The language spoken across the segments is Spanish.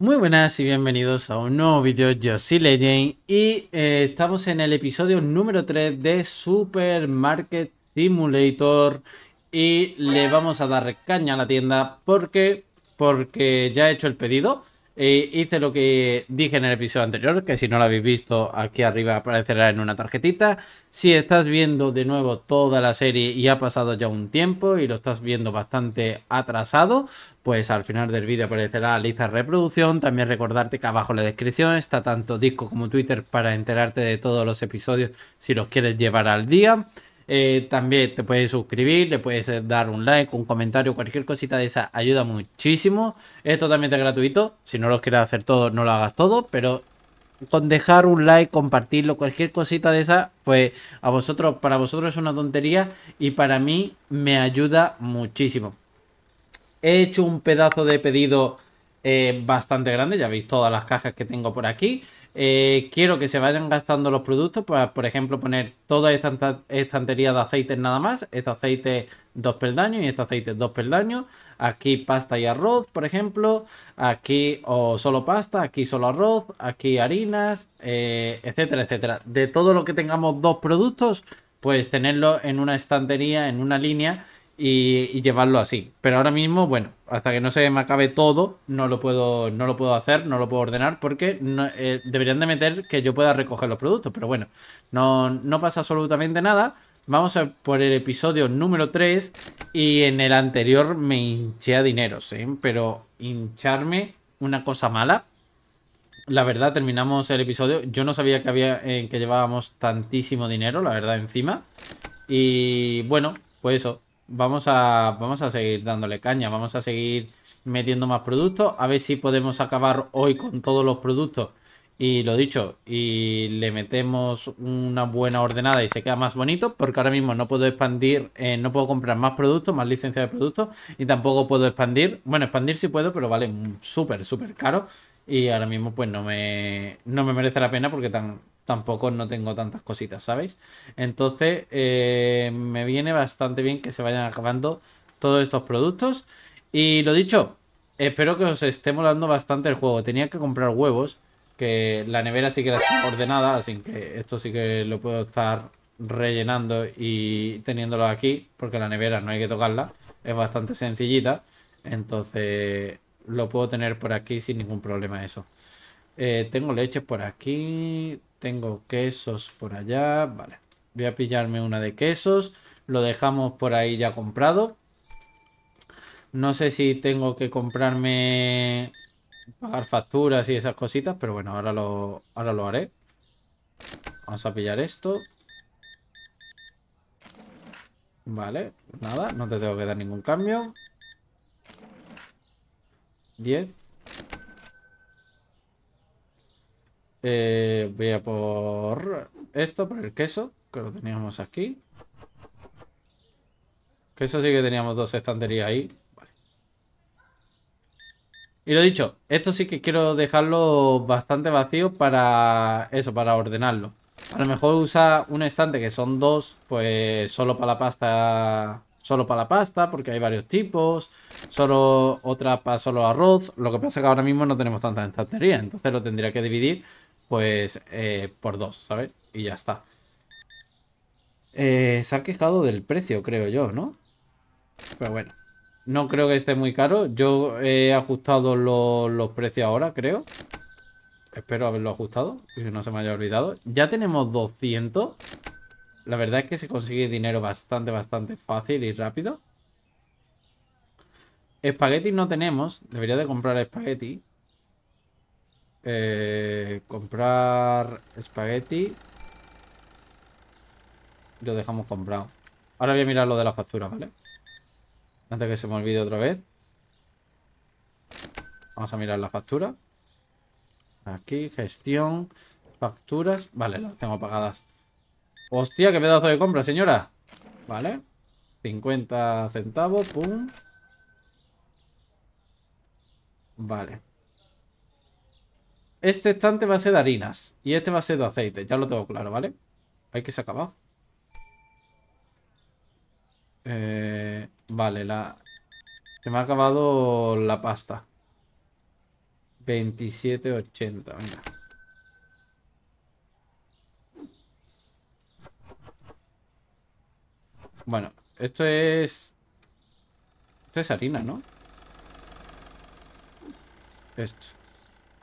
Muy buenas y bienvenidos a un nuevo vídeo, yo soy Legend y eh, estamos en el episodio número 3 de Supermarket Simulator y le vamos a dar caña a la tienda porque, porque ya he hecho el pedido hice lo que dije en el episodio anterior, que si no lo habéis visto, aquí arriba aparecerá en una tarjetita. Si estás viendo de nuevo toda la serie y ha pasado ya un tiempo y lo estás viendo bastante atrasado, pues al final del vídeo aparecerá la lista de reproducción. También recordarte que abajo en la descripción está tanto Disco como Twitter para enterarte de todos los episodios si los quieres llevar al día. Eh, también te puedes suscribir, le puedes eh, dar un like, un comentario, cualquier cosita de esa ayuda muchísimo. esto también Es gratuito. Si no lo quieres hacer todo, no lo hagas todo, pero con dejar un like, compartirlo, cualquier cosita de esa, pues a vosotros, para vosotros es una tontería y para mí me ayuda muchísimo. He hecho un pedazo de pedido eh, bastante grande, ya veis todas las cajas que tengo por aquí. Eh, quiero que se vayan gastando los productos, para, por ejemplo, poner toda esta estantería de aceites nada más. Este aceite dos peldaños y este aceite dos peldaños. Aquí pasta y arroz, por ejemplo. Aquí o solo pasta, aquí solo arroz, aquí harinas, eh, etcétera, etcétera. De todo lo que tengamos dos productos, pues tenerlo en una estantería, en una línea y, llevarlo así. Pero ahora mismo, bueno, hasta que no se me acabe todo, no lo puedo, no lo puedo hacer, no lo puedo ordenar, porque eh, deberían de meter que yo pueda recoger los productos. Pero bueno, no, pasa absolutamente nada. Vamos a por el episodio número 3 y en el anterior me hinché a dineros, ¿eh? pero hincharme una cosa mala. La verdad, terminamos el episodio. Yo no sabía que había que llevábamos tantísimo dinero, la verdad, encima. Y bueno, pues eso, vamos a, vamos a seguir dándole caña, vamos a seguir metiendo más productos, a ver si podemos acabar hoy con todos los productos. Y lo dicho, y le metemos una buena ordenada y se queda más bonito, porque ahora mismo no puedo expandir, eh, no puedo comprar más productos, más licencias de productos, y tampoco puedo expandir, bueno, expandir sí puedo, pero vale súper, súper caro, y ahora mismo pues no me, no me merece la pena porque tan, tampoco no tengo tantas cositas, ¿sabéis? Entonces, eh, me viene bastante bien que se vayan acabando todos estos productos. Y lo dicho, espero que os esté molando bastante el juego. Tenía que comprar huevos, que la nevera sí que está ordenada, así que esto sí que lo puedo estar rellenando y teniéndolo aquí, porque la nevera no hay que tocarla, es bastante sencillita. Entonces, lo puedo tener por aquí sin ningún problema eso. Eh, tengo leche por aquí. Tengo quesos por allá. Vale. Voy a pillarme una de quesos. Lo dejamos por ahí ya comprado. No sé si tengo que comprarme... Pagar facturas y esas cositas. Pero bueno, ahora lo, ahora lo haré. Vamos a pillar esto. Vale, nada, no te tengo que dar ningún cambio. 10. Eh, voy a por esto, por el queso, que lo teníamos aquí. Queso sí que teníamos dos estanterías ahí. Y lo dicho, esto sí que quiero dejarlo bastante vacío para eso, para ordenarlo. A lo mejor usa un estante que son dos, pues solo para la pasta, solo para la pasta, porque hay varios tipos, solo otra para solo arroz. Lo que pasa es que ahora mismo no tenemos tanta estantería, entonces lo tendría que dividir pues eh, por dos, ¿sabes? Y ya está. Eh, se ha quejado del precio, creo yo, ¿no? Pero bueno, no creo que esté muy caro. Yo he ajustado los precios ahora, creo. Espero haberlo ajustado y que no se me haya olvidado. Ya tenemos 200. La verdad es que se consigue dinero bastante, bastante fácil y rápido. Espaguetis no tenemos. Debería de comprar espaguetis. Eh, comprar espagueti. Lo dejamos comprado. Ahora voy a mirar lo de la factura, ¿vale? Antes que se me olvide otra vez. Vamos a mirar la factura. Aquí, gestión, facturas. Vale, las tengo pagadas. Hostia, qué pedazo de compra, señora. Vale. 50 centavos, pum. Vale. Este estante va a ser de harinas. Y este va a ser de aceite. Ya lo tengo claro, ¿vale? Hay que se acaba. Eh, vale, la... Se me ha acabado la pasta. 27.80, venga. Bueno, esto es... Esto es harina, ¿no? Esto.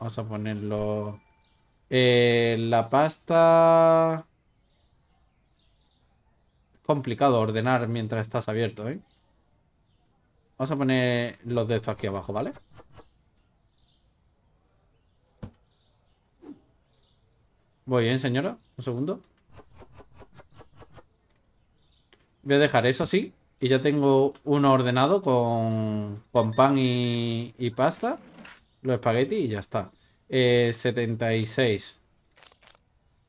Vamos a ponerlo... Eh, la pasta... Complicado ordenar mientras estás abierto, ¿eh? Vamos a poner los de estos aquí abajo, ¿vale? Voy, bien, señora? Un segundo. Voy a dejar eso así. Y ya tengo uno ordenado con, pan y, y pasta los espagueti y ya está. 76 eh,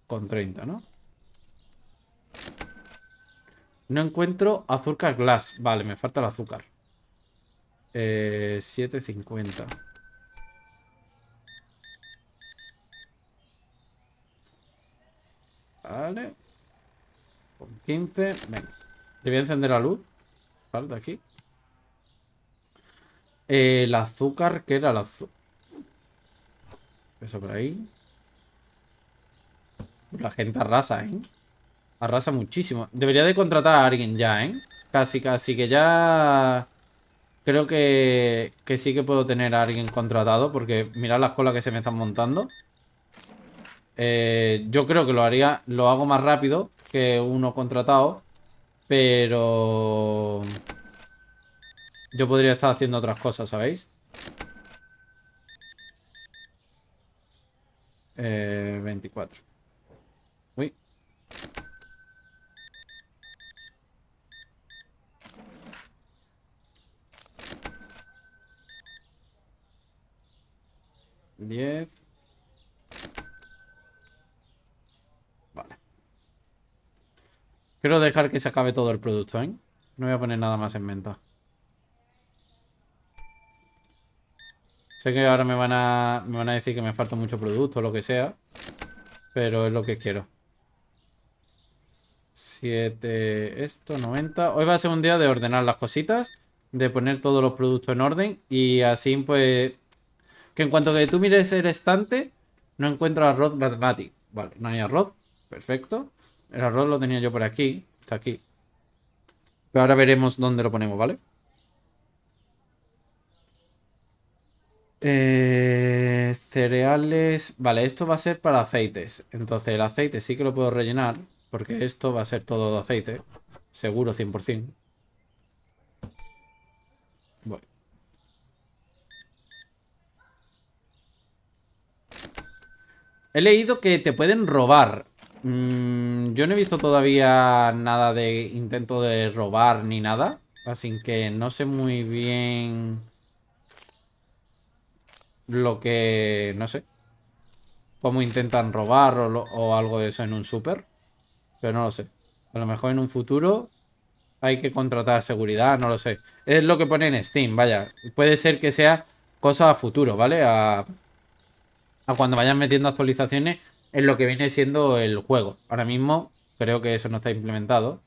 con 30, ¿no? No encuentro azúcar glass. Vale, me falta el azúcar. 7.50. Eh, vale. Con 15. Venga. Le voy a encender la luz. Vale, de aquí. Eh, el azúcar, que era el azúcar? Eso por ahí. La gente arrasa, ¿eh? Arrasa muchísimo. Debería de contratar a alguien ya, ¿eh? Casi, casi que ya... Creo que, sí que puedo tener a alguien contratado porque mirad las colas que se me están montando. Eh, yo creo que lo haría, lo hago más rápido que uno contratado, pero yo podría estar haciendo otras cosas, ¿sabéis? Eh, 24. Uy. 10 Vale. Quiero dejar que se acabe todo el producto, ¿eh? No voy a poner nada más en venta. Sé que ahora me van a, van a decir que me falta mucho producto o lo que sea. Pero es lo que quiero. 7, esto, 90. Hoy va a ser un día de ordenar las cositas, de poner todos los productos en orden y así pues... Que en cuanto que tú mires el estante, no encuentro arroz basmati. Vale, no hay arroz. Perfecto. El arroz lo tenía yo por aquí. Está aquí. Pero ahora veremos dónde lo ponemos, ¿vale? vale Eh, cereales. Vale, esto va a ser para aceites. Entonces el aceite sí que lo puedo rellenar. Porque esto va a ser todo de aceite. Seguro 100%. He leído que te pueden robar. Mm, yo no he visto todavía nada de intento de robar ni nada. Así que no sé muy bien lo que, no sé, como intentan robar o, algo de eso en un super. Pero no lo sé. A lo mejor en un futuro hay que contratar seguridad, no lo sé. Es lo que pone en Steam, vaya. Puede ser que sea cosa a futuro, ¿vale? A, a cuando vayan metiendo actualizaciones en lo que viene siendo el juego. Ahora mismo creo que eso no está implementado.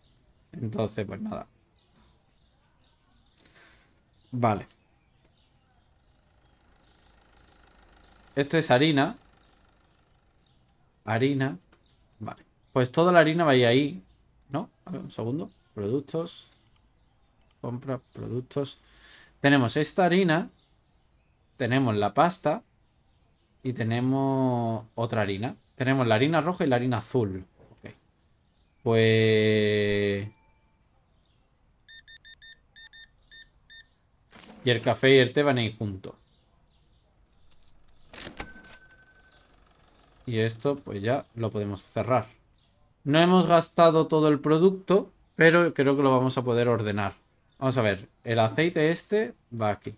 Entonces, pues nada. Vale. Esto es harina. Harina. Vale. Pues toda la harina vaya ahí. ¿No? A ver, un segundo. Productos. Compra, productos. Tenemos esta harina. Tenemos la pasta. Y tenemos otra harina. Tenemos la harina roja y la harina azul. Pues... Y el café y el té van ahí juntos. Y esto pues ya lo podemos cerrar. No hemos gastado todo el producto, pero creo que lo vamos a poder ordenar. Vamos a ver, el aceite este va aquí.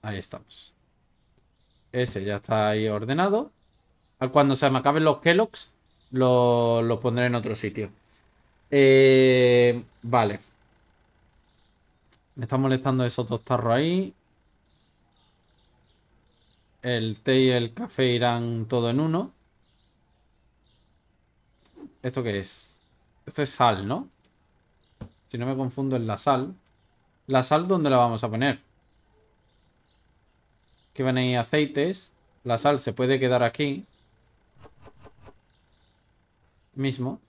Ahí estamos. Ese ya está ahí ordenado. Ah, cuando se me acaben los Kellogg's, lo, pondré en otro sitio. Eh, vale. Me están molestando esos dos tarros ahí. El té y el café irán todo en uno. ¿Esto qué es? Esto es sal, ¿no? Si no me confundo en la sal. ¿La sal dónde la vamos a poner? Que van ahí aceites. La sal se puede quedar aquí. Mismo.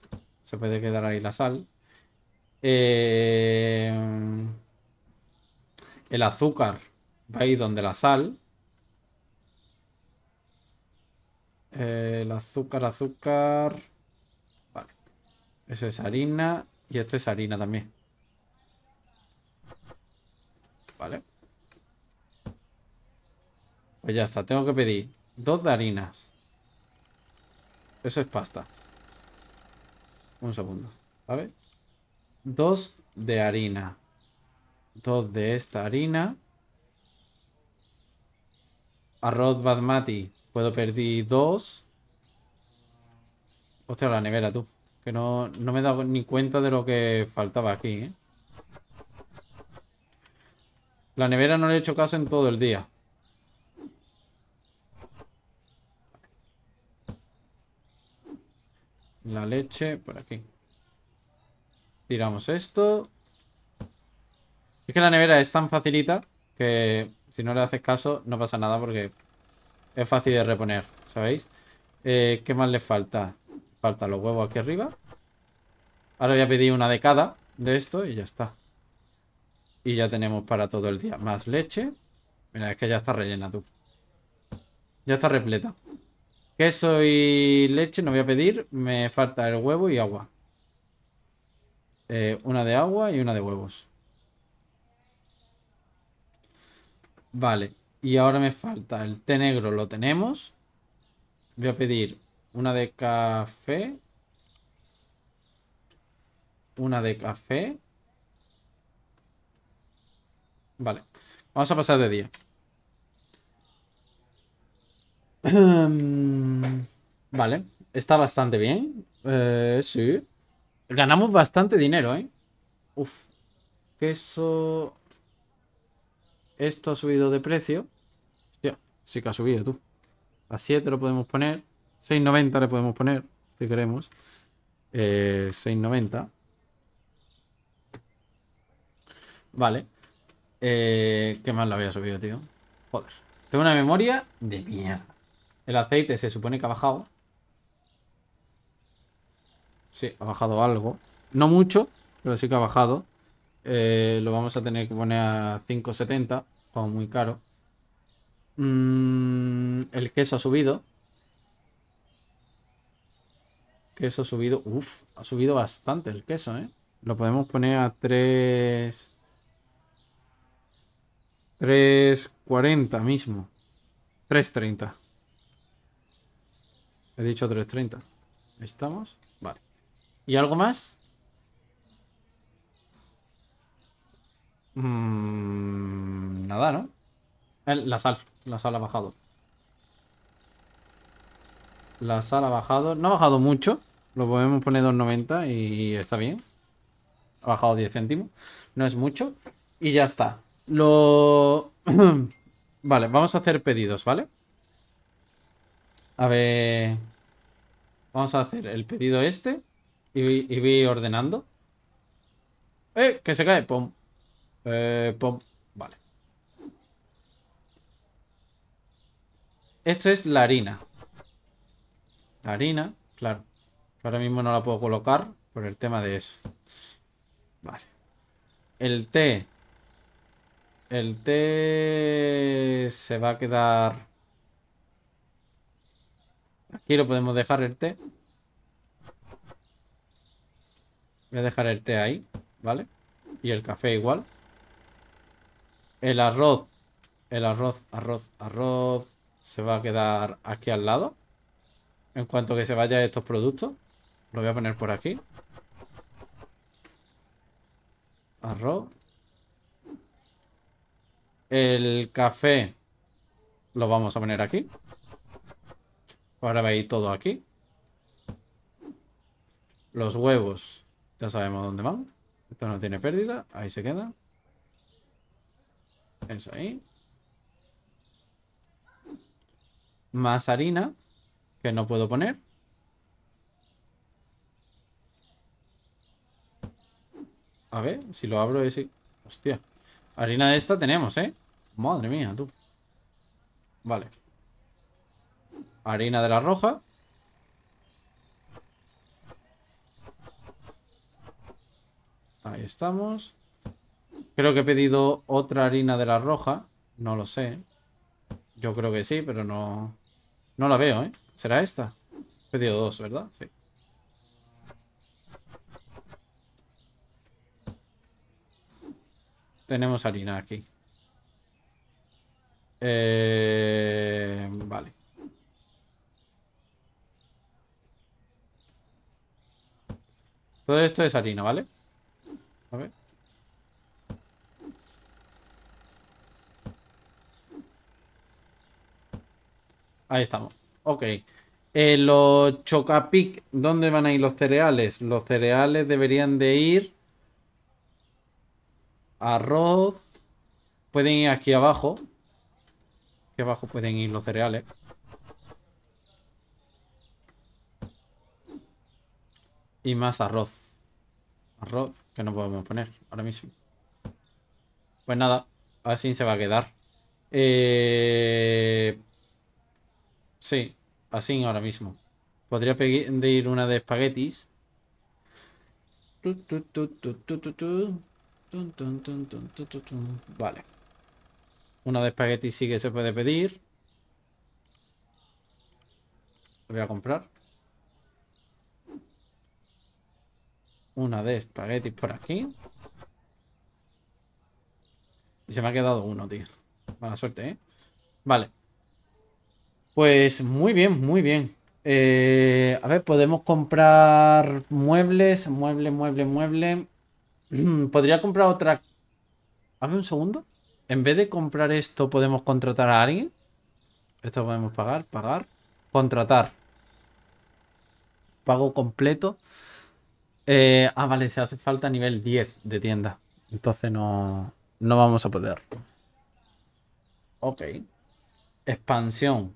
Se puede quedar ahí la sal. Eh, el azúcar va a donde la sal. Eh, el azúcar, azúcar. Vale. Eso es harina. Y esto es harina también. Vale. Pues ya está. Tengo que pedir dos de harinas. Eso es pasta. Un segundo. ¿Vale? Dos de harina. Dos de esta harina. Arroz basmati. Puedo perder dos. Hostia, la nevera, tú. Que no, no me he dado ni cuenta de lo que faltaba aquí, ¿eh? La nevera no le he hecho caso en todo el día. La leche por aquí. Tiramos esto. Es que la nevera es tan facilita que si no le haces caso no pasa nada porque es fácil de reponer, ¿sabéis? Eh, ¿Qué más le falta? Falta los huevos aquí arriba. Ahora voy a pedir una de cada de esto y ya está. Y ya tenemos para todo el día. Más leche. Mira, es que ya está rellena, tú. Ya está repleta. Queso y leche no voy a pedir. Me falta el huevo y agua. Eh, una de agua y una de huevos. Vale. Y ahora me falta el té negro, lo tenemos. Voy a pedir una de café. Una de café. Vale. Vamos a pasar de día. vale. Está bastante bien. Eh, sí. Ganamos bastante dinero, ¿eh? Uf. Queso... Esto ha subido de precio. sí que ha subido tú. A 7 lo podemos poner. 6.90 le podemos poner, si queremos. 6.90. Eh, vale. Eh, ¿Qué más lo había subido, tío? Joder. Tengo una memoria de mierda. El aceite se supone que ha bajado. Sí, ha bajado algo. No mucho, pero sí que ha bajado. Eh, lo vamos a tener que poner a 570 muy caro. Mm, el queso ha subido. Queso ha subido. Uf, ha subido bastante el queso, ¿eh? Lo podemos poner a 3... 3.40 mismo. 3.30. He dicho 3.30. ¿Estamos? Vale. ¿Y algo más? Mmm nada, ¿no? La sal, la sal ha bajado. La sal ha bajado. No ha bajado mucho. Lo podemos poner 2.90 y está bien. Ha bajado 10 céntimos. No es mucho. Y ya está. Lo... vale, vamos a hacer pedidos, ¿vale? A ver... Vamos a hacer el pedido este. Y, voy ordenando. ¡Eh! Que se cae. Pum. Eh, Esto es la harina. La harina, claro. Ahora mismo no la puedo colocar por el tema de eso. Vale. El té. El té se va a quedar... Aquí lo podemos dejar el té. Voy a dejar el té ahí, ¿vale? Y el café igual. El arroz. El arroz, arroz, arroz se va a quedar aquí al lado. En cuanto que se vaya estos productos, lo voy a poner por aquí. Arroz. El café lo vamos a poner aquí. Ahora veis todo aquí. Los huevos, ya sabemos dónde van. Esto no tiene pérdida, ahí se queda. Eso ahí. Más harina, que no puedo poner. A ver, si lo abro es... Hostia. Harina de esta tenemos, ¿eh? Madre mía, tú. Vale. Harina de la roja. Ahí estamos. Creo que he pedido otra harina de la roja. No lo sé. Yo creo que sí, pero no... No la veo, ¿eh? ¿Será esta? He pedido dos, ¿verdad? Sí. Tenemos harina aquí. Eh, vale. Todo esto es harina, ¿vale? A ver. Ahí estamos. Ok. Eh, los Chocapic, ¿dónde van a ir los cereales? Los cereales deberían de ir... Arroz. Pueden ir aquí abajo. Aquí abajo pueden ir los cereales. Y más arroz. Arroz que no podemos poner ahora mismo. Pues nada, así se va a quedar. Eh... Sí, así ahora mismo. Podría pedir una de espaguetis. Vale. Una de espaguetis sí que se puede pedir. La voy a comprar. Una de espaguetis por aquí. Y se me ha quedado uno, tío. Mala suerte, ¿eh? Vale. Pues muy bien, muy bien. Eh, a ver, podemos comprar muebles, mueble, mueble, mueble. Podría comprar otra... A ver, un segundo. En vez de comprar esto, podemos contratar a alguien. Esto podemos pagar, pagar. Contratar. Pago completo. Eh, ah, vale, se hace falta nivel 10 de tienda. Entonces no, no vamos a poder. Ok. Expansión.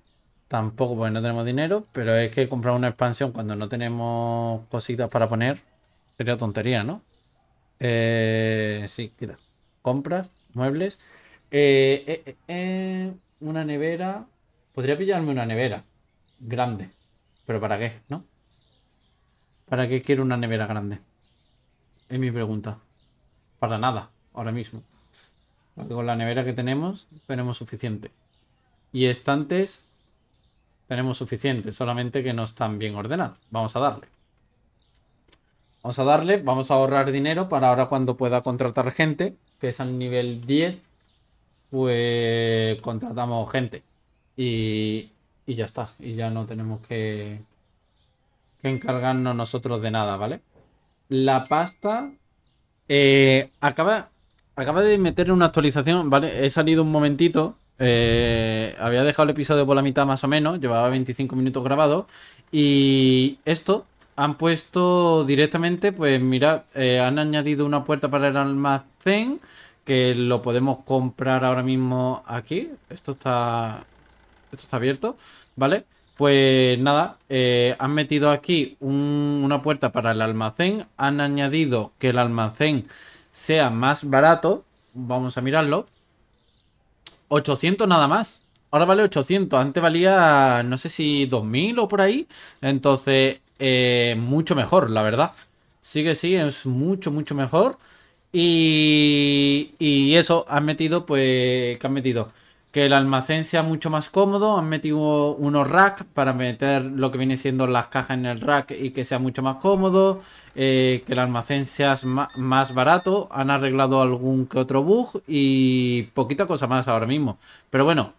Tampoco, porque no tenemos dinero, pero es que comprar una expansión cuando no tenemos cositas para poner sería tontería, ¿no? Eh, sí, quita. Compras, muebles. Eh, eh, eh, una nevera. Podría pillarme una nevera grande. ¿Pero para qué, no? ¿Para qué quiero una nevera grande? Es mi pregunta. Para nada, ahora mismo. Porque con la nevera que tenemos, tenemos suficiente. Y estantes, tenemos suficiente, solamente que no están bien ordenados. Vamos a darle. Vamos a darle, vamos a ahorrar dinero para ahora cuando pueda contratar gente, que es al nivel 10, pues contratamos gente. Y, ya está, y ya no tenemos que, encargarnos nosotros de nada, ¿vale? La pasta eh, acaba, acaba de meter una actualización, ¿vale? He salido un momentito eh, había dejado el episodio por la mitad más o menos, llevaba 25 minutos grabado Y esto han puesto directamente, pues mira, eh, han añadido una puerta para el almacén que lo podemos comprar ahora mismo aquí. Esto está, esto está abierto, ¿vale? Pues nada, eh, han metido aquí una puerta para el almacén, han añadido que el almacén sea más barato, vamos a mirarlo, 800 nada más. Ahora vale 800. Antes valía, no sé si 2000 o por ahí. Entonces, eh, mucho mejor, la verdad. Sí que sí, es mucho, mucho mejor. Y, y eso, han metido, pues, que han metido? que el almacén sea mucho más cómodo. Han metido unos racks para meter lo que viene siendo las cajas en el rack y que sea mucho más cómodo. Eh, que el almacén sea más barato. Han arreglado algún que otro bug y poquita cosa más ahora mismo. Pero bueno,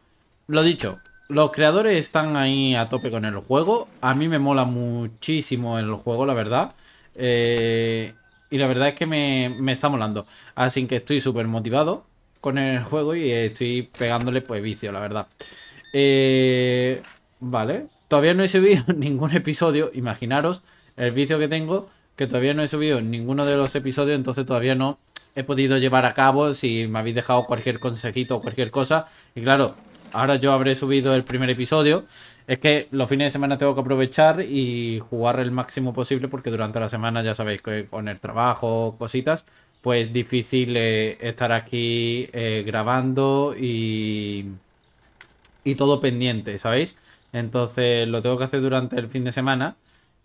lo dicho. Los creadores están ahí a tope con el juego. A mí me mola muchísimo el juego, la verdad. Eh, y la verdad es que me, me está molando. Así que estoy súper motivado con el juego y eh, estoy pegándole pues vicio, la verdad. Eh, vale, todavía no he subido ningún episodio, imaginaros el vicio que tengo, que todavía no he subido ninguno de los episodios, entonces todavía no he podido llevar a cabo si me habéis dejado cualquier consejito o cualquier cosa. Y claro, ahora yo habré subido el primer episodio. Es que los fines de semana tengo que aprovechar y jugar el máximo posible porque durante la semana ya sabéis que con el trabajo, cositas, pues difícil eh, estar aquí eh, grabando y, y todo pendiente, ¿sabéis? Entonces lo tengo que hacer durante el fin de semana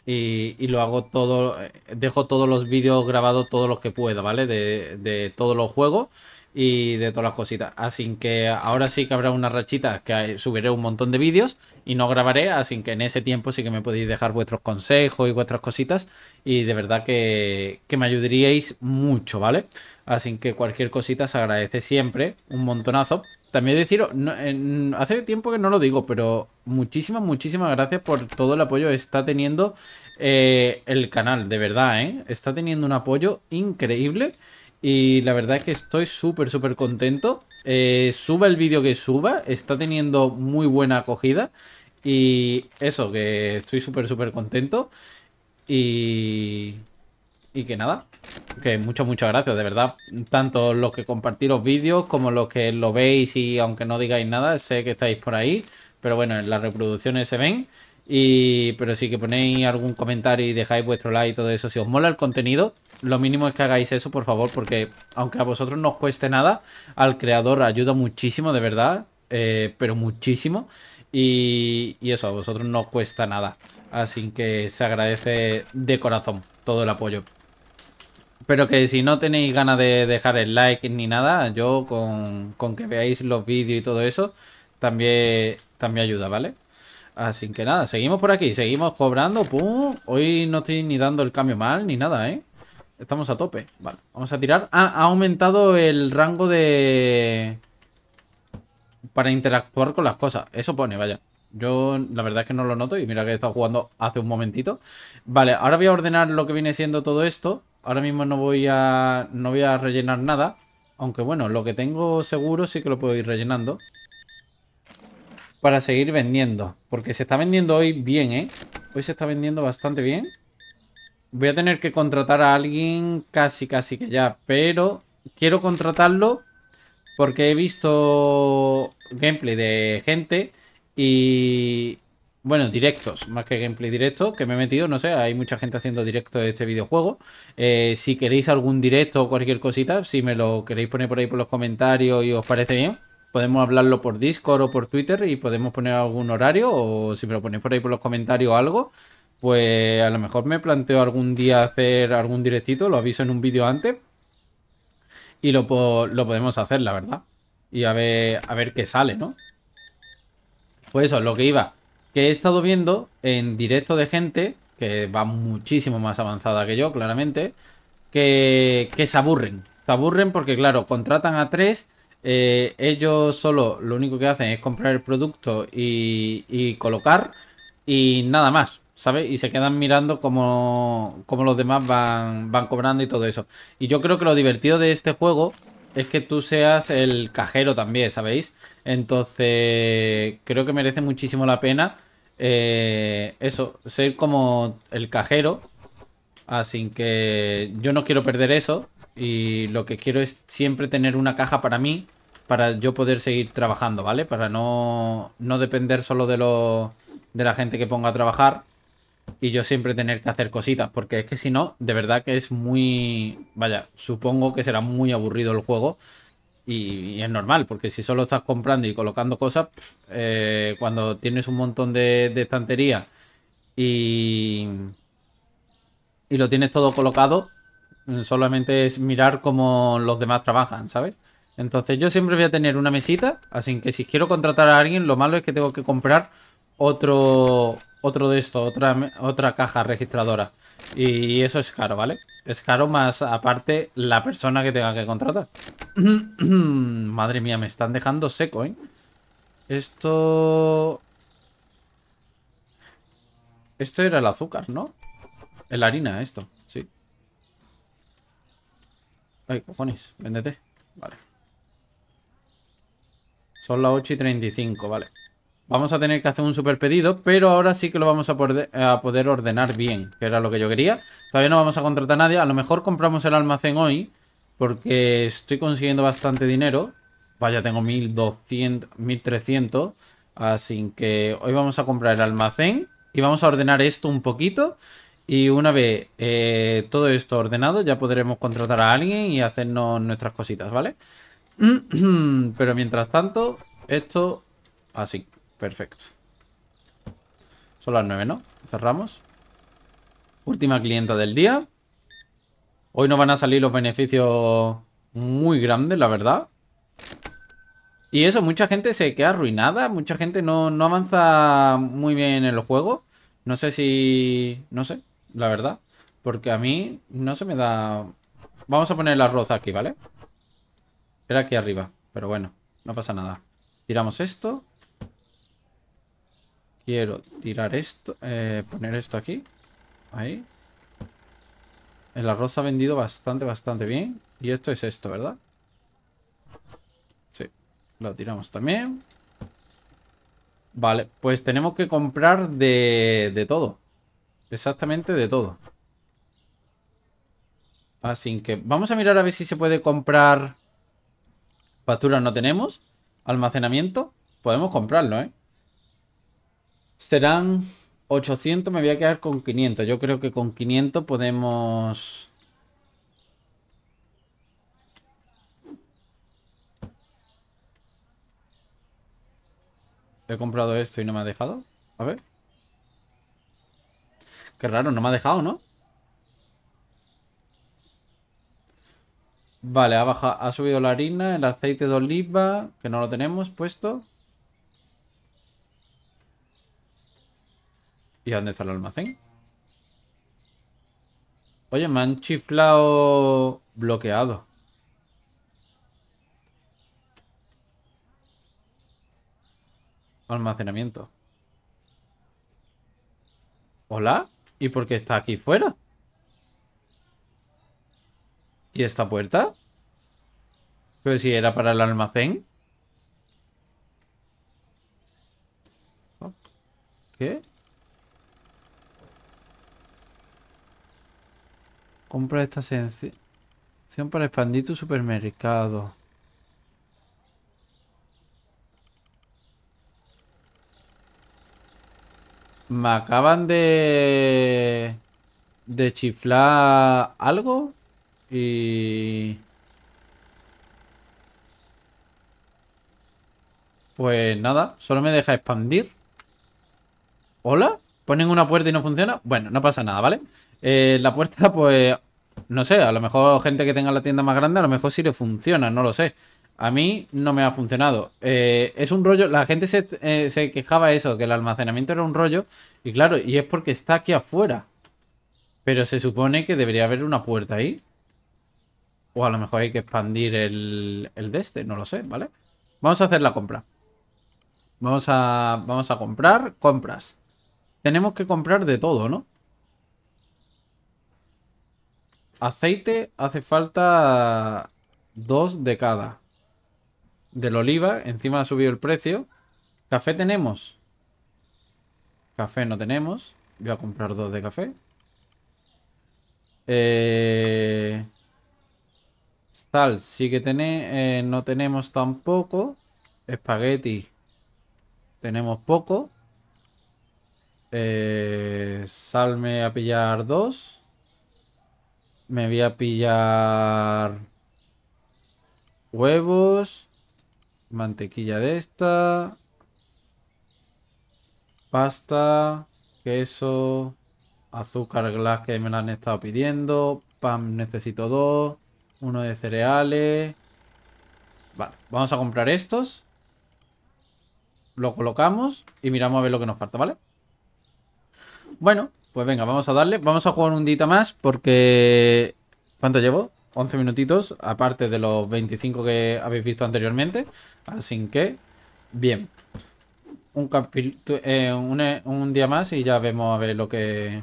y, lo hago todo, dejo todos los vídeos grabados, todos los que pueda, ¿vale? De, todos los juegos y de todas las cositas. Así que ahora sí que habrá una rachita que subiré un montón de vídeos y no grabaré, así que en ese tiempo sí que me podéis dejar vuestros consejos y vuestras cositas y de verdad que, que me ayudaríais mucho, ¿vale? Así que cualquier cosita se agradece siempre, un montonazo. También decir, hace tiempo que no lo digo, pero muchísimas, muchísimas gracias por todo el apoyo que está teniendo eh, el canal, de verdad, ¿eh? Está teniendo un apoyo increíble y la verdad es que estoy súper, súper contento. Eh, suba el vídeo que suba, está teniendo muy buena acogida y eso, que estoy súper, súper contento y, y que nada, que muchas, muchas gracias, de verdad. Tanto los que compartís los vídeos como los que lo veis y aunque no digáis nada, sé que estáis por ahí. Pero bueno, las reproducciones se ven. Y, pero sí que ponéis algún comentario y dejáis vuestro like y todo eso. Si os mola el contenido, lo mínimo es que hagáis eso, por favor, porque aunque a vosotros no os cueste nada, al creador ayuda muchísimo, de verdad. Eh, pero muchísimo. Y, y, eso, a vosotros no os cuesta nada. Así que se agradece de corazón todo el apoyo. Pero que si no tenéis ganas de dejar el like ni nada, yo con, que veáis los vídeos y todo eso, también, también ayuda, ¿vale? Así que nada, seguimos por aquí, seguimos cobrando. ¡Pum! Hoy no estoy ni dando el cambio mal ni nada, ¿eh? Estamos a tope. Vale, vamos a tirar. Ah, ha aumentado el rango de... Para interactuar con las cosas. Eso pone, vaya. Yo la verdad es que no lo noto y mira que he estado jugando hace un momentito. Vale, ahora voy a ordenar lo que viene siendo todo esto. Ahora mismo no voy a, no voy a rellenar nada. Aunque bueno, lo que tengo seguro sí que lo puedo ir rellenando. Para seguir vendiendo. Porque se está vendiendo hoy bien, ¿eh? Hoy se está vendiendo bastante bien. Voy a tener que contratar a alguien casi, casi que ya. Pero quiero contratarlo porque he visto gameplay de gente y, bueno, directos, más que gameplay directo, que me he metido, no sé, hay mucha gente haciendo directos de este videojuego. Eh, si queréis algún directo o cualquier cosita, si me lo queréis poner por ahí por los comentarios y os parece bien, podemos hablarlo por Discord o por Twitter y podemos poner algún horario o si me lo ponéis por ahí por los comentarios o algo, pues a lo mejor me planteo algún día hacer algún directito, lo aviso en un vídeo antes y lo, lo podemos hacer, la verdad. Y a ver, a ver qué sale, ¿no? Pues eso, lo que iba que he estado viendo en directo de gente que va muchísimo más avanzada que yo, claramente, que, se aburren. Se aburren porque, claro, contratan a tres, eh, ellos solo lo único que hacen es comprar el producto y, colocar y nada más. ¿sabes? Y se quedan mirando cómo, los demás van, van, cobrando y todo eso. Y yo creo que lo divertido de este juego es que tú seas el cajero también, ¿sabéis? Entonces, creo que merece muchísimo la pena eh, eso, ser como el cajero. Así ah, que yo no quiero perder eso. Y lo que quiero es siempre tener una caja para mí, para yo poder seguir trabajando, ¿vale? Para no, no depender solo de, lo, de la gente que ponga a trabajar. Y yo siempre tener que hacer cositas, porque es que si no, de verdad que es muy... Vaya, supongo que será muy aburrido el juego y, es normal, porque si solo estás comprando y colocando cosas, eh, cuando tienes un montón de, estantería y, y lo tienes todo colocado, mm, solamente es mirar cómo los demás trabajan, ¿sabes? Entonces yo siempre voy a tener una mesita, así que si quiero contratar a alguien, lo malo es que tengo que comprar otro, otro de esto, otra, otra caja registradora. Y eso es caro, ¿vale? Es caro más aparte la persona que tenga que contratar. Madre mía, me están dejando seco, ¿eh? Esto... Esto era el azúcar, ¿no? El harina, esto, sí. Ay, cojones, véndete. Vale. Son las 8 y 35, vale. Vamos a tener que hacer un super pedido, pero ahora sí que lo vamos a poder, ordenar bien, que era lo que yo quería. Todavía no vamos a contratar a nadie. A lo mejor compramos el almacén hoy, porque estoy consiguiendo bastante dinero. Vaya, tengo 1200, 1300. Así que hoy vamos a comprar el almacén y vamos a ordenar esto un poquito. Y una vez eh, todo esto ordenado, ya podremos contratar a alguien y hacernos nuestras cositas, ¿vale? Pero mientras tanto, esto así. Perfecto. Son las 9, ¿no? Cerramos. Última clienta del día. Hoy nos van a salir los beneficios muy grandes, la verdad. Y eso, mucha gente se queda arruinada, mucha gente no, no avanza muy bien en el juego. No sé si... no sé, la verdad. Porque a mí no se me da... Vamos a poner el arroz aquí, ¿vale? Era aquí arriba, pero bueno, no pasa nada. Tiramos esto. Quiero tirar esto, eh, poner esto aquí. Ahí. El arroz ha vendido bastante, bastante bien. Y esto es esto, ¿verdad? Sí. Lo tiramos también. Vale, pues tenemos que comprar de, todo. Exactamente de todo. Así que vamos a mirar a ver si se puede comprar... Pasturas no tenemos. Almacenamiento. Podemos comprarlo, ¿eh? Serán 800, me voy a quedar con 500. Yo creo que con 500 podemos... He comprado esto y no me ha dejado. A ver. Qué raro, no me ha dejado, ¿no? Vale, ha, ha subido la harina, el aceite de oliva, que no lo tenemos puesto. ¿Y dónde está el almacén? Oye, me han chiflado bloqueado. Almacenamiento. ¿Hola? ¿Y por qué está aquí fuera? ¿Y esta puerta? Pues si era para el almacén. ¿Qué? Compra esta sección para expandir tu supermercado. Me acaban de... De chiflar algo. Y... Pues nada, solo me deja expandir. ¿Hola? ¿Ponen una puerta y no funciona? Bueno, no pasa nada, ¿vale? Eh, la puerta, pues, no sé, a lo mejor gente que tenga la tienda más grande, a lo mejor sí le funciona, no lo sé. A mí no me ha funcionado. Eh, es un rollo. La gente se, eh, se quejaba eso, que el almacenamiento era un rollo. Y claro, y es porque está aquí afuera. Pero se supone que debería haber una puerta ahí. O a lo mejor hay que expandir el, el de este, no lo sé, ¿vale? Vamos a hacer la compra. Vamos a, vamos a comprar compras. Tenemos que comprar de todo, ¿no? Aceite hace falta dos de cada. Del oliva, encima ha subido el precio. Café tenemos. Café no tenemos. Voy a comprar dos de café. Eh... Sal sí que tené, eh, no tenemos tampoco. Espagueti tenemos poco. Eh, a pillar dos. Me voy a pillar huevos, mantequilla de esta, pasta, queso, azúcar glass que me lo han estado pidiendo, pan necesito dos, uno de cereales. Vale, vamos a comprar estos. Lo colocamos y miramos a ver lo que nos falta, ¿vale? Bueno, pues venga, vamos a darle. Vamos a jugar un dita más porque... ¿Cuánto llevo? 11 minutitos, aparte de los 25 que habéis visto anteriormente. Así que, bien. Eh, eh, un, día más y ya vemos a ver lo que...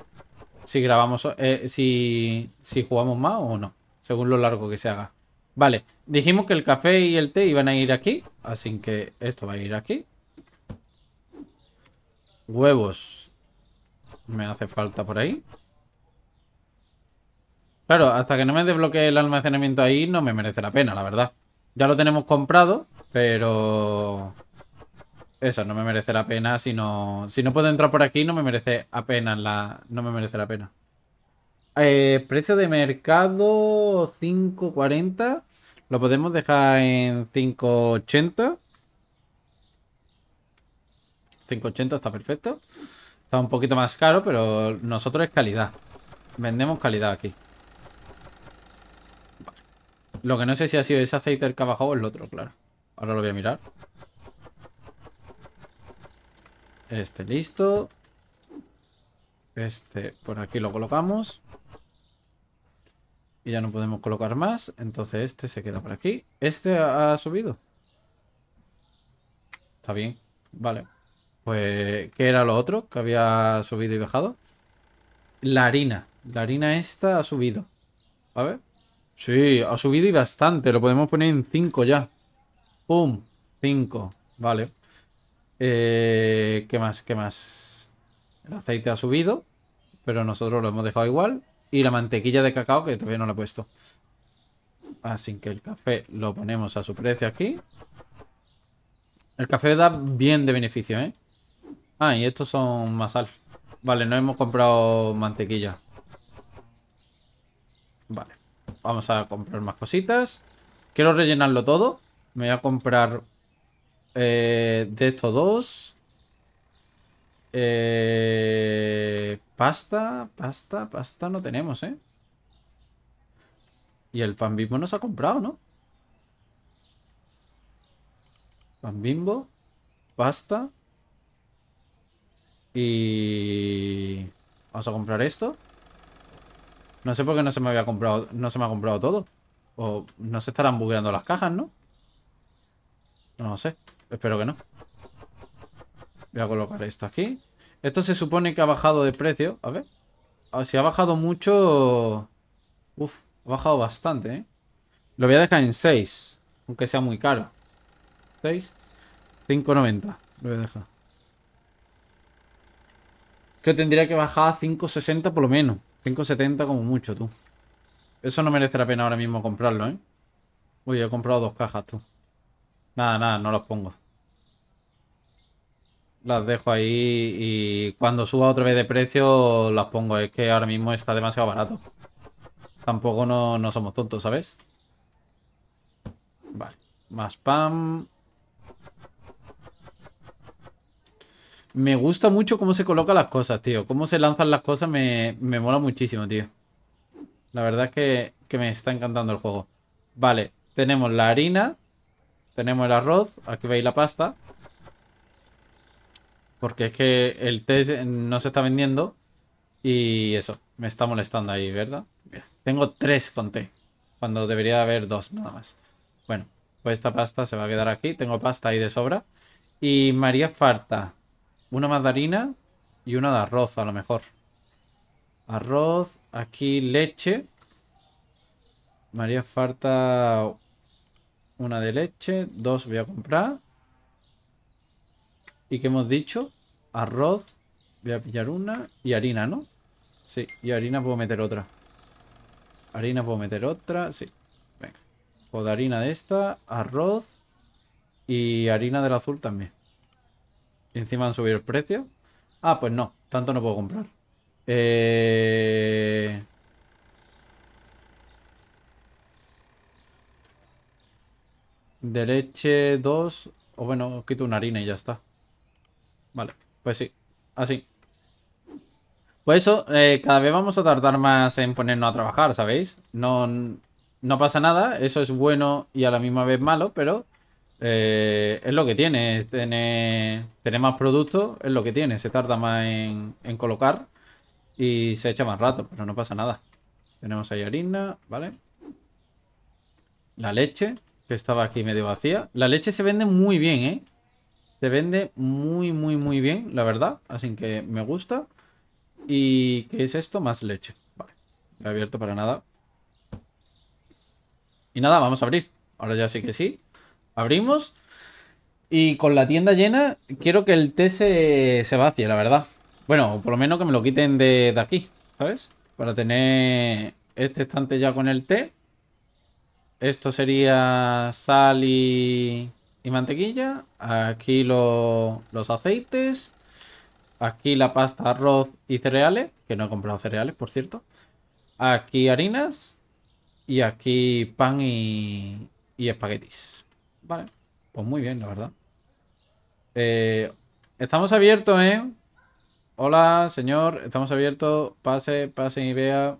Si grabamos, eh, si, si jugamos más o no, según lo largo que se haga. Vale, dijimos que el café y el té iban a ir aquí, así que esto va a ir aquí. Huevos me hace falta por ahí. Claro, hasta que no me desbloquee el almacenamiento ahí no me merece la pena, la verdad. Ya lo tenemos comprado, pero... Eso, no me merece la pena si no... Si no puedo entrar por aquí no me merece apenas la... No me merece la pena. Eh, precio de mercado 5.40. Lo podemos dejar en 5.80. 5.80 está perfecto. Está un poquito más caro, pero nosotros es calidad. Vendemos calidad aquí. Lo que no sé si ha sido ese aceite el que ha bajado o el otro, claro. Ahora lo voy a mirar. Este listo. Este por aquí lo colocamos. Y ya no podemos colocar más. Entonces este se queda por aquí. Este ha subido. Está bien. Vale. Pues, ¿qué era lo otro que había subido y bajado? La harina. La harina esta ha subido. A ver. Sí, ha subido y bastante. Lo podemos poner en 5 ya. ¡Pum! 5. Vale. Eh, ¿Qué más? ¿Qué más? El aceite ha subido, pero nosotros lo hemos dejado igual. Y la mantequilla de cacao que todavía no la he puesto. Así que el café lo ponemos a su precio aquí. El café da bien de beneficio, ¿eh? Ah, y estos son más alf. Vale, no hemos comprado mantequilla. Vale. Vamos a comprar más cositas. Quiero rellenarlo todo. Me voy a comprar eh, de estos dos. Eh, pasta, pasta, pasta no tenemos, ¿eh? Y el pan bimbo nos ha comprado, ¿no? Pan bimbo, pasta. Y... Vamos a comprar esto. No sé por qué no se me había comprado, no se me ha comprado todo. O no se estarán bugueando las cajas, ¿no? No lo sé. Espero que no. Voy a colocar esto aquí. Esto se supone que ha bajado de precio. A ver. Ah, si ha bajado mucho... Uf, ha bajado bastante, ¿eh? Lo voy a dejar en 6. Aunque sea muy caro. 6. 5.90. Lo voy a dejar. Que tendría que bajar a 5.60 por lo menos. 5.70 como mucho, tú. Eso no merece la pena ahora mismo comprarlo, ¿eh? Uy, he comprado dos cajas, tú. Nada, nada, no las pongo. Las dejo ahí y cuando suba otra vez de precio las pongo. Es que ahora mismo está demasiado barato. Tampoco no, no somos tontos, ¿sabes? Vale. Más pam. Me gusta mucho cómo se colocan las cosas, tío. Cómo se lanzan las cosas me, mola muchísimo, tío. La verdad es que, me está encantando el juego. Vale, tenemos la harina. Tenemos el arroz. Aquí veis la pasta. Porque es que el té no se está vendiendo. Y eso, me está molestando ahí, ¿verdad? tengo tres con té. Cuando debería haber dos, nada más. Bueno, pues esta pasta se va a quedar aquí. Tengo pasta ahí de sobra. Y María Farta. Una más de harina y una de arroz, a lo mejor. Arroz, aquí leche. Me haría falta una de leche, dos voy a comprar. ¿Y qué hemos dicho? Arroz, voy a pillar una y harina, ¿no? Sí, y harina puedo meter otra. Harina puedo meter otra, sí. Venga. O pues harina de esta, arroz y harina del azul también encima han subido el precio. Ah, pues no. Tanto no puedo comprar. Eh... De 2. O bueno, quito una harina y ya está. Vale, pues sí. Así. Pues eso, eh, cada vez vamos a tardar más en ponernos a trabajar, ¿sabéis? no pasa nada, eso es bueno y a la misma vez malo, pero eh, es lo que tiene, tiene tener, más productos es lo que tiene, se tarda más en, en, colocar y se echa más rato, pero no pasa nada. Tenemos ahí harina, ¿vale? La leche, que estaba aquí medio vacía. La leche se vende muy bien, ¿eh? Se vende muy, muy, muy bien, la verdad. Así que me gusta. ¿Y qué es esto? Más leche. Vale, no he abierto para nada. Y nada, vamos a abrir. Ahora ya sí que sí. Abrimos. Y con la tienda llena, quiero que el té se, se vacie, la verdad. Bueno, por lo menos que me lo quiten de, aquí, ¿sabes? Para tener este estante ya con el té. Esto sería sal y, y mantequilla. Aquí los aceites. Aquí la pasta, arroz y cereales. Que no he comprado cereales, por cierto. Aquí harinas. Y aquí pan y, y espaguetis. Vale. Pues muy bien, la verdad. Eh, estamos abiertos, ¿eh? Hola, señor. Estamos abiertos. Pase, pase y vea.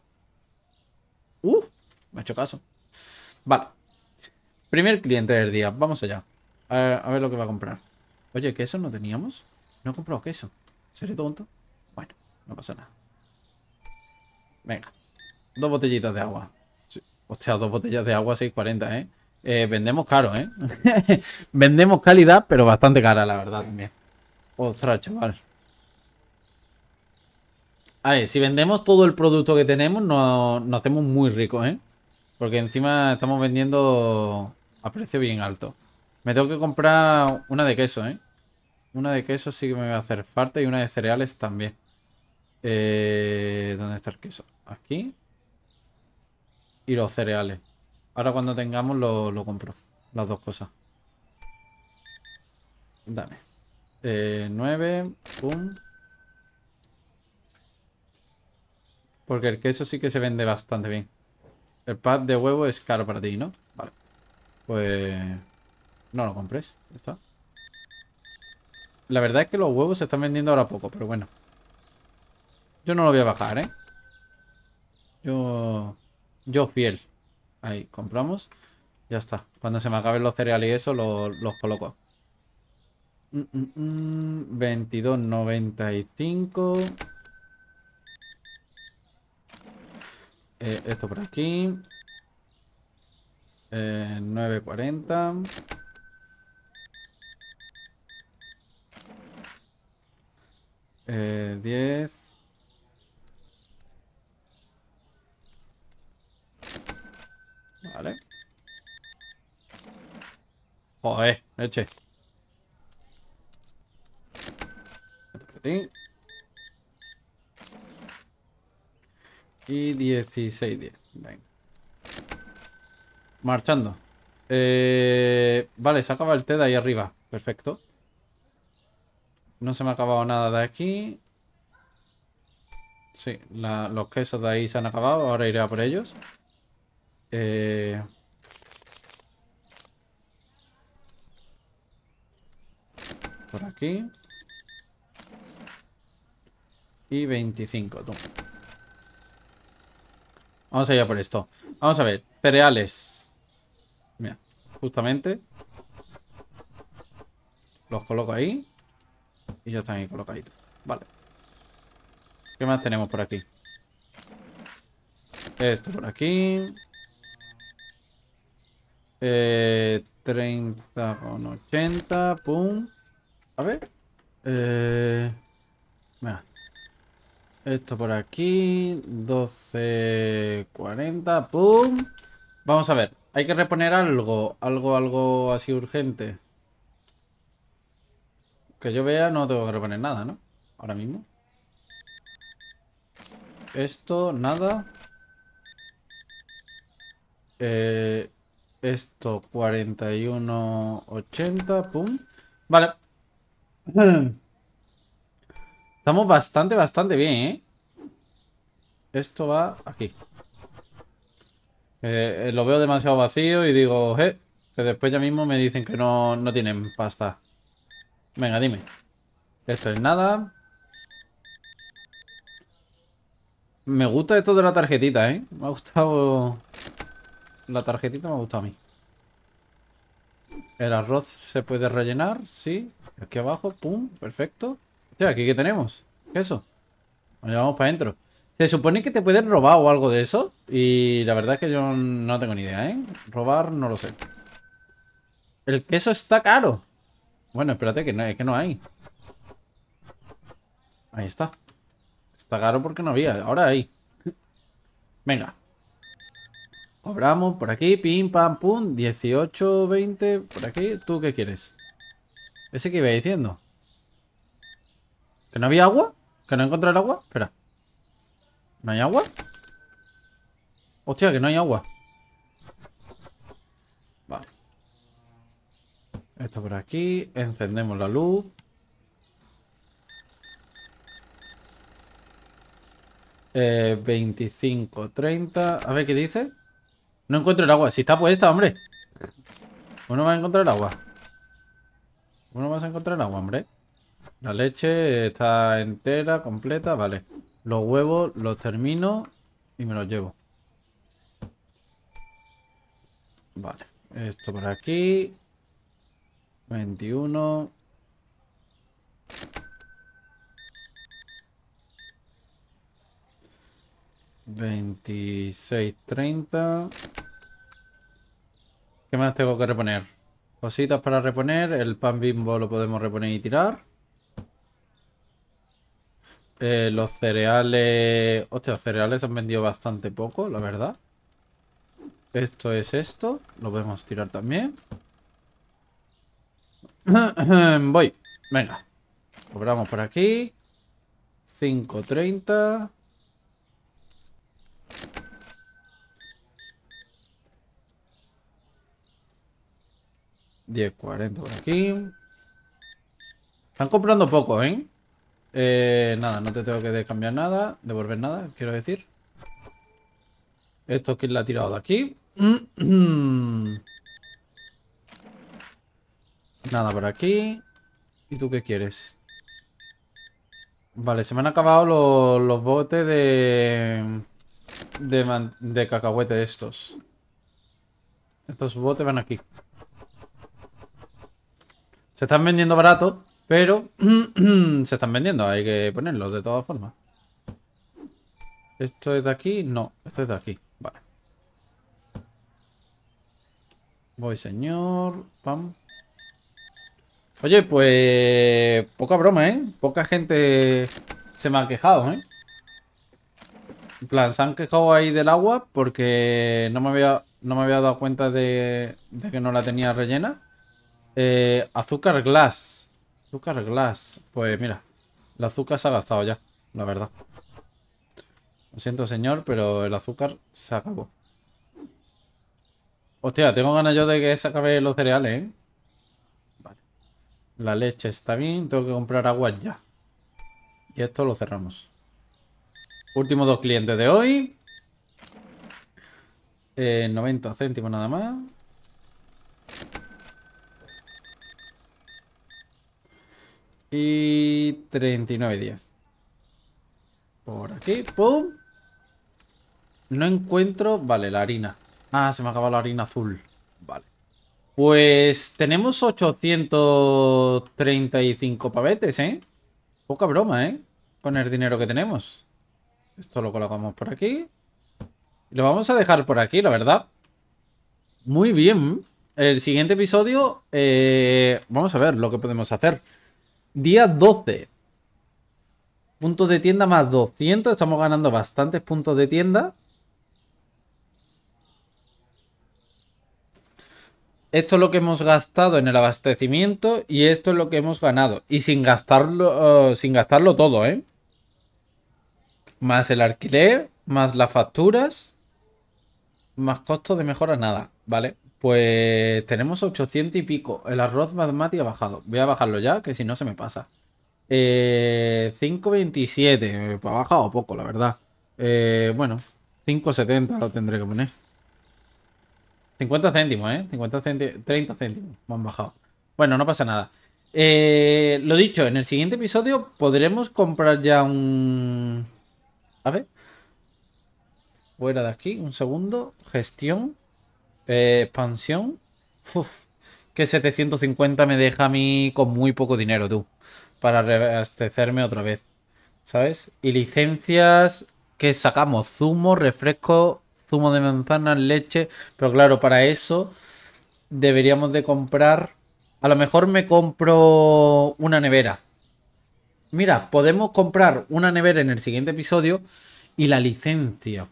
Uf, me ha hecho caso. Vale. Primer cliente del día. Vamos allá. A ver, lo que va a comprar. Oye, ¿queso no teníamos? No he comprado queso. ¿Seré tonto? Bueno, no pasa nada. Venga. Dos botellitas de agua. Sí. Hostia, dos botellas de agua, 6.40, ¿eh? Eh, vendemos caro, ¿eh? vendemos calidad, pero bastante cara, la verdad, también. Ostras, chaval. A ver, si vendemos todo el producto que tenemos, nos no hacemos muy ricos, ¿eh? Porque encima estamos vendiendo a precio bien alto. Me tengo que comprar una de queso, ¿eh? Una de queso sí que me va a hacer falta y una de cereales también. Eh, ¿Dónde está el queso? Aquí. Y los cereales. Ahora cuando tengamos lo, compro. Las dos cosas. Dame. Eh, nueve 9. Porque el queso sí que se vende bastante bien. El pad de huevo es caro para ti, ¿no? Vale. Pues... No lo compres. Ya está. La verdad es que los huevos se están vendiendo ahora poco, pero bueno. Yo no lo voy a bajar, ¿eh? Yo... Yo fiel. Ahí, compramos. Ya está. Cuando se me acaben los cereales y eso, lo, los coloco. 22.95. Mm, mm, mm. Eh, esto por aquí. Eh, 9.40. Eh, 10. Vale. Joder, leche. Y 16 10. Venga. Marchando. Eh, vale, se acaba el té de ahí arriba. Perfecto. No se me ha acabado nada de aquí. Sí, los quesos de ahí se han acabado. Ahora iré a por ellos. Eh, por aquí. Y 25. Tú. Vamos allá por esto. Vamos a ver. Cereales. Mira, justamente. Los coloco ahí. Y ya están ahí colocaditos. Vale. ¿Qué más tenemos por aquí? Esto por aquí. Eh, 30 con 80, pum. A ver. Eh, Esto por aquí, 12, 40, pum. Vamos a ver, hay que reponer algo, algo, algo así urgente. Que yo vea, no tengo que reponer nada, ¿no? Ahora mismo. Esto, nada. Eh, esto, 41.80, pum. Vale. Estamos bastante, bastante bien, ¿eh? Esto va aquí. Eh, lo veo demasiado vacío y digo, eh, que después ya mismo me dicen que no, no tienen pasta. Venga, dime. Esto es nada. Me gusta esto de la tarjetita, ¿eh? Me ha gustado... La tarjetita me gustado a mí. El arroz se puede rellenar, sí. Aquí abajo, pum, perfecto. O ¿aquí qué tenemos? Queso eso? para adentro. Se supone que te pueden robar o algo de eso. Y la verdad es que yo no tengo ni idea, ¿eh? Robar no lo sé. El queso está caro. Bueno, espérate, que no, es que no hay. Ahí está. Está caro porque no había. Ahora hay. Venga. Cobramos por aquí, pim, pam, pum. 18, 20, por aquí. ¿Tú qué quieres? Ese que iba diciendo. ¿Que no había agua? ¿Que no encontrar agua? Espera. ¿No hay agua? Hostia, que no hay agua. Vale. Esto por aquí. Encendemos la luz. Eh, 25, 30. A ver qué dice. No encuentro el agua. Si está puesta, hombre. Uno va a encontrar el agua. Uno vas a encontrar el agua, hombre. La leche está entera, completa, vale. Los huevos los termino y me los llevo. Vale. Esto por aquí. 21. 26.30 ¿Qué más tengo que reponer? Cositas para reponer. El pan bimbo lo podemos reponer y tirar. Eh, los cereales... Hostia, los cereales han vendido bastante poco, la verdad. Esto es esto. Lo podemos tirar también. Voy. Venga. Cobramos por aquí. 5.30. 10.40 por aquí. Están comprando poco, ¿eh? eh nada, no te tengo que cambiar nada, devolver nada, quiero decir. Esto que la ha tirado de aquí. nada por aquí. ¿Y tú qué quieres? Vale, se me han acabado los, botes de, de, de cacahuete estos. Estos botes van aquí. Se están vendiendo baratos, pero se están vendiendo. Hay que ponerlos de todas formas. ¿Esto es de aquí? No, esto es de aquí. Vale. Voy, señor. Pam. Oye, pues... Poca broma, ¿eh? Poca gente se me ha quejado, ¿eh? En plan, se han quejado ahí del agua porque no me había, no me había dado cuenta de que no la tenía rellena. Eh, azúcar glass. Azúcar glass. Pues mira, el azúcar se ha gastado ya, la verdad. Lo siento, señor, pero el azúcar se acabó. Hostia, tengo ganas yo de que se acabe los cereales, ¿eh? Vale. La leche está bien, tengo que comprar agua ya. Y esto lo cerramos. Últimos dos clientes de hoy. Eh, 90 céntimos nada más. Y 39 días. Por aquí, ¡pum! No encuentro... Vale, la harina. Ah, se me acaba la harina azul. Vale. Pues tenemos 835 pavetes, ¿eh? Poca broma, ¿eh? Con el dinero que tenemos. Esto lo colocamos por aquí. Lo vamos a dejar por aquí, la verdad. Muy bien. El siguiente episodio... Eh, vamos a ver lo que podemos hacer. Día 12. Puntos de tienda más 200. Estamos ganando bastantes puntos de tienda. Esto es lo que hemos gastado en el abastecimiento y esto es lo que hemos ganado. Y sin gastarlo, oh, sin gastarlo todo, ¿eh? Más el alquiler, más las facturas, más costos de mejora, nada, ¿vale? Pues tenemos 800 y pico. El arroz matemático ha bajado. Voy a bajarlo ya, que si no se me pasa. 5.27. Eh, ha bajado poco, la verdad. Eh, bueno, 5.70 lo tendré que poner. 50 céntimos, ¿eh? 50 30 céntimos me han bajado. Bueno, no pasa nada. Eh, lo dicho, en el siguiente episodio podremos comprar ya un... A ver. Fuera de aquí, un segundo. Gestión. Eh, expansión. Uf, que 750 me deja a mí con muy poco dinero, tú. Para reabastecerme otra vez. ¿Sabes? Y licencias que sacamos. Zumo, refresco, zumo de manzana, leche. Pero claro, para eso deberíamos de comprar... A lo mejor me compro una nevera. Mira, podemos comprar una nevera en el siguiente episodio y la licencia.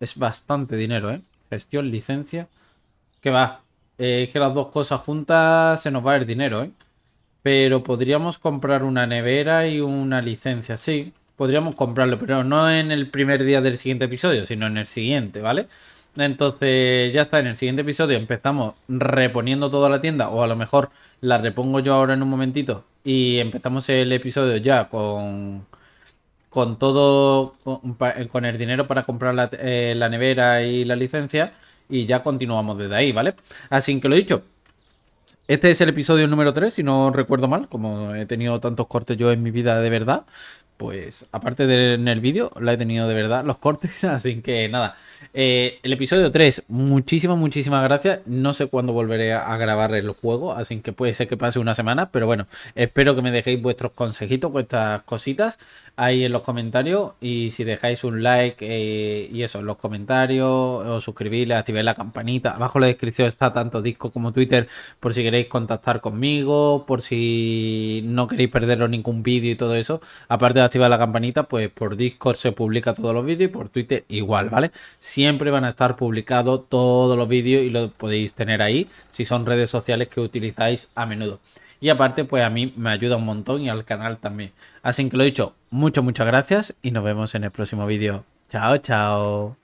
es bastante dinero, ¿eh? gestión, licencia. Que va, eh, es que las dos cosas juntas se nos va el dinero, ¿eh? Pero podríamos comprar una nevera y una licencia, sí. Podríamos comprarlo, pero no en el primer día del siguiente episodio, sino en el siguiente, ¿vale? Entonces, ya está, en el siguiente episodio empezamos reponiendo toda la tienda, o a lo mejor la repongo yo ahora en un momentito, y empezamos el episodio ya con, con todo, eh, con, el dinero para comprar la, eh, la nevera y la licencia y ya continuamos desde ahí, ¿vale? Así que lo he dicho, este es el episodio número 3, si no recuerdo mal, como he tenido tantos cortes yo en mi vida de verdad pues aparte de en el vídeo, la he tenido de verdad los cortes, así que nada. Eh, el episodio 3, muchísimas, muchísimas gracias. No sé cuándo volveré a grabar el juego, así que puede ser que pase una semana, pero bueno, espero que me dejéis vuestros consejitos, estas cositas ahí en los comentarios y si dejáis un like eh, y eso, en los comentarios, o suscribirles, activéis la campanita. Abajo en la descripción está tanto Disco como Twitter por si queréis contactar conmigo, por si no queréis perderos ningún vídeo y todo eso. Aparte de la campanita, pues por Discord se publica todos los vídeos y por Twitter igual, ¿vale? Siempre van a estar publicados todos los vídeos y lo podéis tener ahí si son redes sociales que utilizáis a menudo. Y aparte, pues a mí me ayuda un montón y al canal también. Así que lo dicho, muchas, muchas gracias y nos vemos en el próximo vídeo. Chao, chao.